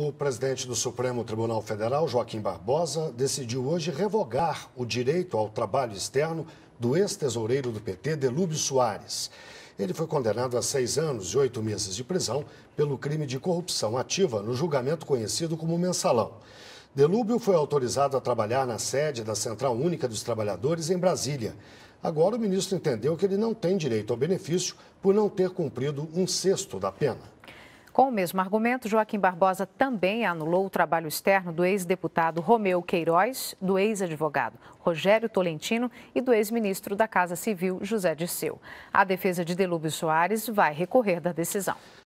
O presidente do Supremo Tribunal Federal, Joaquim Barbosa, decidiu hoje revogar o direito ao trabalho externo do ex-tesoureiro do PT, Delúbio Soares. Ele foi condenado a seis anos e oito meses de prisão pelo crime de corrupção ativa no julgamento conhecido como mensalão. Delúbio foi autorizado a trabalhar na sede da Central Única dos Trabalhadores em Brasília. Agora, o ministro entendeu que ele não tem direito ao benefício por não ter cumprido um sexto da pena. Com o mesmo argumento, Joaquim Barbosa também anulou o trabalho externo do ex-deputado Romeu Queiroz, do ex-advogado Rogério Tolentino e do ex-ministro da Casa Civil José Disseu. A defesa de Delúbio Soares vai recorrer da decisão.